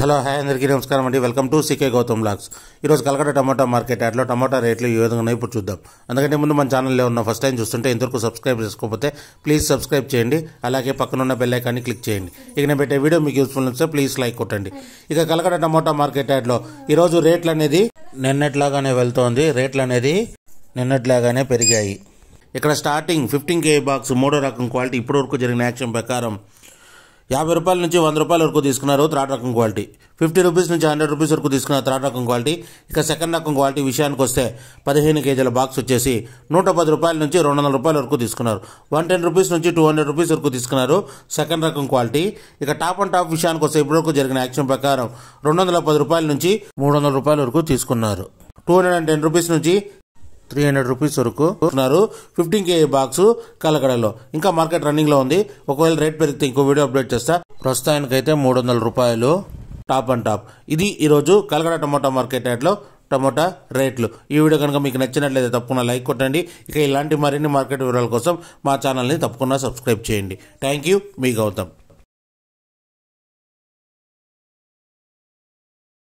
hello hi అందరికీ నమస్కారం అండి welcome to CK Gautam vlogs ఈరోజు కలకట టమాటా మార్కెట్ యాడ్లో టమాటా రేట్లు ఏ విధంగా ఇప్పుడు చూద్దాం అందుకంటే ముందు మన ఛానల్లో ఉన్న ఫస్ట్ టైం చూస్తుంటే ఇంతవరకు సబ్స్క్రైబ్ చేసుకోకపోతే ప్లీజ్ సబ్స్క్రైబ్ చేయండి అలాగే పక్కనున్న బెల్ క్లిక్ చేయండి ఇక నేను పెట్టే వీడియో మీకు యూస్ఫుల్ వస్తే ప్లీజ్ లైక్ కొట్టండి ఇక కలకట టమాటా మార్కెట్ యాడ్లో ఈరోజు రేట్లు అనేది నిన్నట్లాగానే వెళ్తోంది రేట్లు అనేది నిన్నట్లాగానే పెరిగాయి ఇక్కడ స్టార్టింగ్ ఫిఫ్టీన్ కే బాక్స్ మూడో రకం క్వాలిటీ ఇప్పటివరకు జరిగిన యాక్షన్ ప్రకారం యాభై రూపాయల నుంచి వంద రూపాయల వరకు తీసుకున్నారు థర్డ్ రకం క్వాలిటీ ఫిఫ్టీ రూపీస్ నుంచి హండ్రెడ్ రూపీస్ వరకు తీసుకున్న థర్డ్ రకం క్వాలిటీ ఇక సెకండ్ రకం క్వాలిటీ విషయానికి వస్తే పదిహేను కేజీల బాక్స్ వచ్చేసి నూట పది రూపాయల నుంచి రెండు వందల రూపాయల వరకు తీసుకున్నారు వన్ టెన్ రూపీస్ నుంచి టూ హండ్రెడ్ రూపీస్ వరకు తీసుకున్నారు సెకండ్ రకం క్వాలిటీ ఇక టాప్ అండ్ టాప్ విషయానికి వస్తే ఇప్పటివరకు జరిగిన యాక్షన్ ప్రకారం రెండు వందల పది రూపాయల నుంచి మూడు వందల రూపాయల వరకు తీసుకున్నారు two hundred and ten rupees నుంచి త్రీ హండ్రెడ్ రూపీస్ వరకు ఉన్నారు ఫిఫ్టీన్ కే బాక్స్ కలకడలో ఇంకా మార్కెట్ రన్నింగ్ లో ఉంది ఒకవేళ రేట్ పెరిగితే ఇంకో వీడియో అప్డేట్ చేస్తా ప్రస్తుతానికైతే మూడు వందల రూపాయలు టాప్ అండ్ టాప్ ఇది ఈరోజు కలకడ టమోటా మార్కెట్ రేట్లో టమోటా రేట్లు ఈ వీడియో కనుక మీకు నచ్చినట్లయితే తప్పకుండా లైక్ కొట్టండి ఇక ఇలాంటి మరిన్ని మార్కెట్ వివరాల కోసం మా ఛానల్ని తప్పకుండా సబ్స్క్రైబ్ చేయండి థ్యాంక్ యూ మీ గౌతమ్